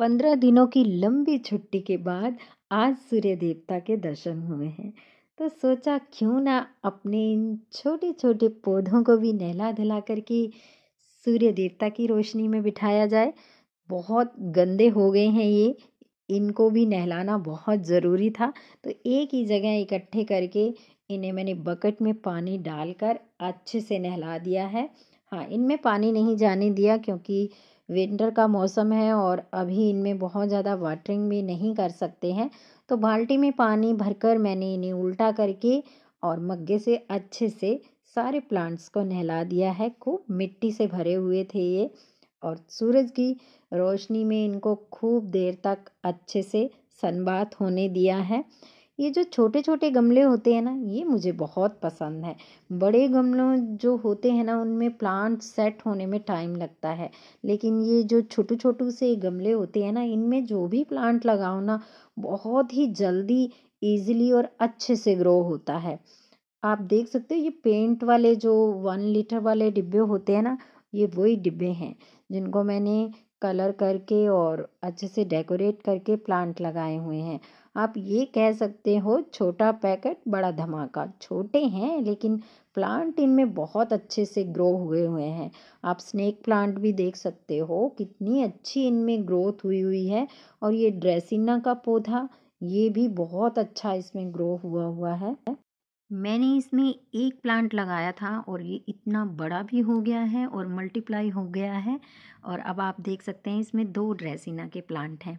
पंद्रह दिनों की लंबी छुट्टी के बाद आज सूर्य देवता के दर्शन हुए हैं तो सोचा क्यों ना अपने इन छोटे छोटे पौधों को भी नहला कर करके सूर्य देवता की रोशनी में बिठाया जाए बहुत गंदे हो गए हैं ये इनको भी नहलाना बहुत ज़रूरी था तो एक ही जगह इकट्ठे करके इन्हें मैंने बकेट में पानी डालकर अच्छे से नहला दिया है हाँ इनमें पानी नहीं जाने दिया क्योंकि विंटर का मौसम है और अभी इनमें बहुत ज़्यादा वाटरिंग भी नहीं कर सकते हैं तो बाल्टी में पानी भरकर मैंने इन्हें उल्टा करके और मग्गे से अच्छे से सारे प्लांट्स को नहला दिया है खूब मिट्टी से भरे हुए थे ये और सूरज की रोशनी में इनको खूब देर तक अच्छे से सनबात होने दिया है ये जो छोटे छोटे गमले होते हैं ना ये मुझे बहुत पसंद है बड़े गमलों जो होते हैं ना उनमें प्लांट सेट होने में टाइम लगता है लेकिन ये जो छोटू छोटू से गमले होते हैं ना इनमें जो भी प्लांट लगाओ ना बहुत ही जल्दी ईजिली और अच्छे से ग्रो होता है आप देख सकते हो ये पेंट वाले जो वन लीटर वाले डिब्बे होते हैं ना ये वही डिब्बे हैं जिनको मैंने कलर करके और अच्छे से डेकोरेट करके प्लांट लगाए हुए हैं आप ये कह सकते हो छोटा पैकेट बड़ा धमाका छोटे हैं लेकिन प्लांट इनमें बहुत अच्छे से ग्रो हुए हुए हैं आप स्नेक प्लांट भी देख सकते हो कितनी अच्छी इनमें ग्रोथ हुई हुई है और ये ड्रेसिना का पौधा ये भी बहुत अच्छा इसमें ग्रो हुआ हुआ है मैंने इसमें एक प्लांट लगाया था और ये इतना बड़ा भी हो गया है और मल्टीप्लाई हो गया है और अब आप देख सकते हैं इसमें दो ड्रेसिना के प्लांट हैं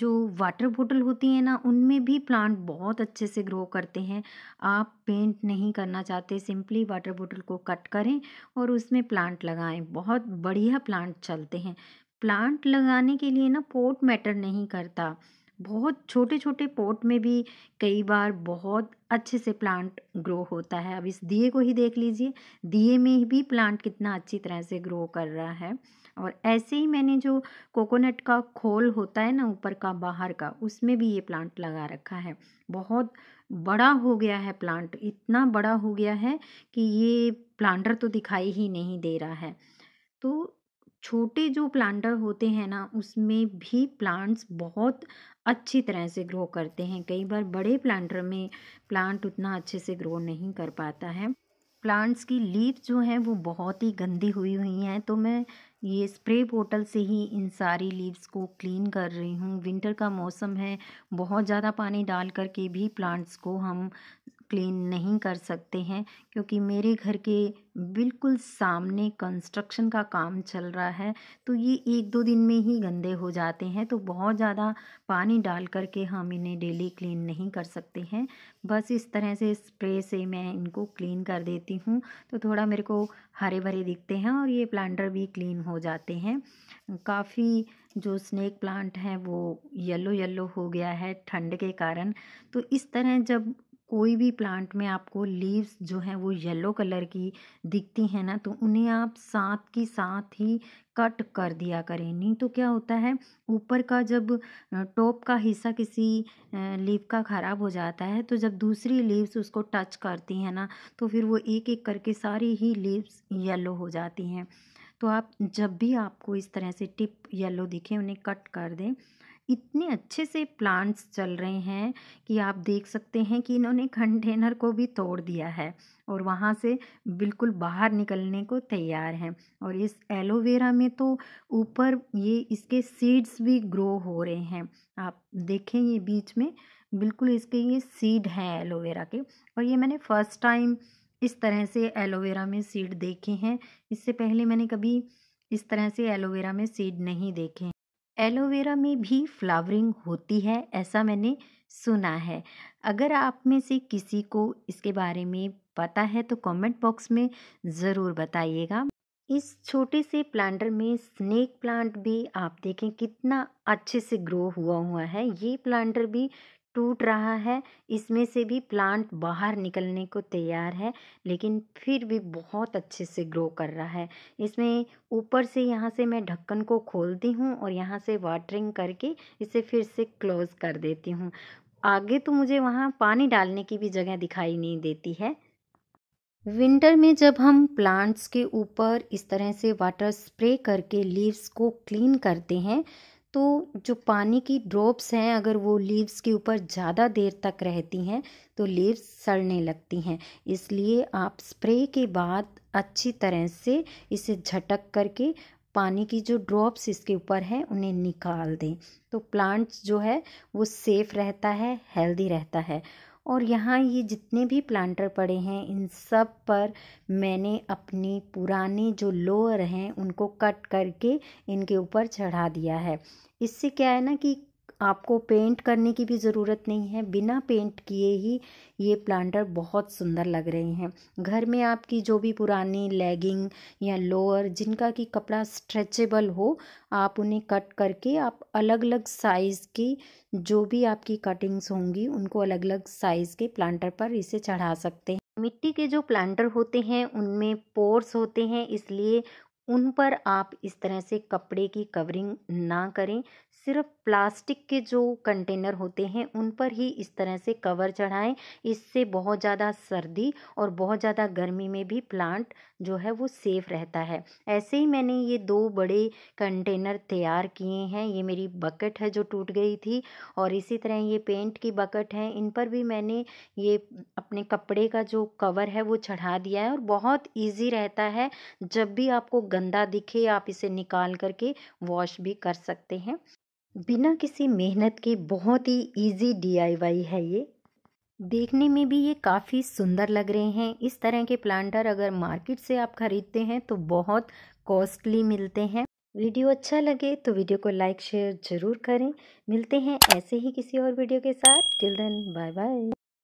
जो वाटर बोटल होती हैं ना उनमें भी प्लांट बहुत अच्छे से ग्रो करते हैं आप पेंट नहीं करना चाहते सिंपली वाटर बोटल को कट करें और उसमें प्लांट लगाएं बहुत बढ़िया प्लांट चलते हैं प्लांट लगाने के लिए ना पोट मैटर नहीं करता बहुत छोटे छोटे पॉट में भी कई बार बहुत अच्छे से प्लांट ग्रो होता है अब इस दिए को ही देख लीजिए दिए में भी प्लांट कितना अच्छी तरह से ग्रो कर रहा है और ऐसे ही मैंने जो कोकोनट का खोल होता है ना ऊपर का बाहर का उसमें भी ये प्लांट लगा रखा है बहुत बड़ा हो गया है प्लांट इतना बड़ा हो गया है कि ये प्लांटर तो दिखाई ही नहीं दे रहा है तो छोटे जो प्लांटर होते हैं ना उसमें भी प्लांट्स बहुत अच्छी तरह से ग्रो करते हैं कई बार बड़े प्लांटर में प्लांट उतना अच्छे से ग्रो नहीं कर पाता है प्लांट्स की लीव जो हैं वो बहुत ही गंदी हुई हुई हैं तो मैं ये स्प्रे बोटल से ही इन सारी लीव्स को क्लीन कर रही हूँ विंटर का मौसम है बहुत ज़्यादा पानी डाल करके भी प्लांट्स को हम क्लीन नहीं कर सकते हैं क्योंकि मेरे घर के बिल्कुल सामने कंस्ट्रक्शन का काम चल रहा है तो ये एक दो दिन में ही गंदे हो जाते हैं तो बहुत ज़्यादा पानी डाल करके हम इन्हें डेली क्लीन नहीं कर सकते हैं बस इस तरह से स्प्रे से मैं इनको क्लीन कर देती हूँ तो थोड़ा मेरे को हरे भरे दिखते हैं और ये प्लांटर भी क्लीन हो जाते हैं काफ़ी जो स्नैक प्लांट हैं वो येलो येलो हो गया है ठंड के कारण तो इस तरह जब कोई भी प्लांट में आपको लीव्स जो हैं वो येलो कलर की दिखती हैं ना तो उन्हें आप साथ की साथ ही कट कर दिया करें नहीं तो क्या होता है ऊपर का जब टॉप का हिस्सा किसी लीव का ख़राब हो जाता है तो जब दूसरी लीव्स उसको टच करती हैं ना तो फिर वो एक एक करके सारी ही लीव्स येलो हो जाती हैं तो आप जब भी आपको इस तरह से टिप येलो दिखे उन्हें कट कर दें इतने अच्छे से प्लांट्स चल रहे हैं कि आप देख सकते हैं कि इन्होंने कंटेनर को भी तोड़ दिया है और वहाँ से बिल्कुल बाहर निकलने को तैयार हैं और इस एलोवेरा में तो ऊपर ये इसके सीड्स भी ग्रो हो रहे हैं आप देखें ये बीच में बिल्कुल इसके ये सीड हैं एलोवेरा के और ये मैंने फ़र्स्ट टाइम इस तरह से एलोवेरा में सीड देखे हैं इससे पहले मैंने कभी इस तरह से एलोवेरा में सीड नहीं देखे एलोवेरा में भी फ्लावरिंग होती है ऐसा मैंने सुना है अगर आप में से किसी को इसके बारे में पता है तो कमेंट बॉक्स में ज़रूर बताइएगा इस छोटे से प्लांटर में स्नेक प्लांट भी आप देखें कितना अच्छे से ग्रो हुआ हुआ है ये प्लांटर भी टूट रहा है इसमें से भी प्लांट बाहर निकलने को तैयार है लेकिन फिर भी बहुत अच्छे से ग्रो कर रहा है इसमें ऊपर से यहाँ से मैं ढक्कन को खोलती हूँ और यहाँ से वाटरिंग करके इसे फिर से क्लोज़ कर देती हूँ आगे तो मुझे वहाँ पानी डालने की भी जगह दिखाई नहीं देती है विंटर में जब हम प्लांट्स के ऊपर इस तरह से वाटर स्प्रे करके लीव्स को क्लीन करते हैं तो जो पानी की ड्रॉप्स हैं अगर वो लीव्स के ऊपर ज़्यादा देर तक रहती हैं तो लीव्स सड़ने लगती हैं इसलिए आप स्प्रे के बाद अच्छी तरह से इसे झटक करके पानी की जो ड्रॉप्स इसके ऊपर हैं उन्हें निकाल दें तो प्लांट्स जो है वो सेफ़ रहता है हेल्दी रहता है और यहाँ ये जितने भी प्लांटर पड़े हैं इन सब पर मैंने अपनी पुराने जो लोअर हैं उनको कट करके इनके ऊपर चढ़ा दिया है इससे क्या है ना कि आपको पेंट करने की भी ज़रूरत नहीं है बिना पेंट किए ही ये प्लांटर बहुत सुंदर लग रहे हैं घर में आपकी जो भी पुरानी लेगिंग या लोअर जिनका कि कपड़ा स्ट्रेचेबल हो आप उन्हें कट करके आप अलग अलग साइज़ की जो भी आपकी कटिंग्स होंगी उनको अलग अलग साइज़ के प्लांटर पर इसे चढ़ा सकते हैं मिट्टी के जो प्लांटर होते हैं उनमें पोर्स होते हैं इसलिए उन पर आप इस तरह से कपड़े की कवरिंग ना करें सिर्फ प्लास्टिक के जो कंटेनर होते हैं उन पर ही इस तरह से कवर चढ़ाएं इससे बहुत ज़्यादा सर्दी और बहुत ज़्यादा गर्मी में भी प्लांट जो है वो सेफ़ रहता है ऐसे ही मैंने ये दो बड़े कंटेनर तैयार किए हैं ये मेरी बकेट है जो टूट गई थी और इसी तरह ये पेंट की बकेट है इन पर भी मैंने ये अपने कपड़े का जो कवर है वो चढ़ा दिया है और बहुत ईजी रहता है जब भी आपको गंदा दिखे आप इसे निकाल करके वॉश भी कर सकते हैं बिना किसी मेहनत के बहुत ही इजी डीआईवाई है ये देखने में भी ये काफ़ी सुंदर लग रहे हैं इस तरह के प्लांटर अगर मार्केट से आप ख़रीदते हैं तो बहुत कॉस्टली मिलते हैं वीडियो अच्छा लगे तो वीडियो को लाइक शेयर ज़रूर करें मिलते हैं ऐसे ही किसी और वीडियो के साथ टिल देन बाय बाय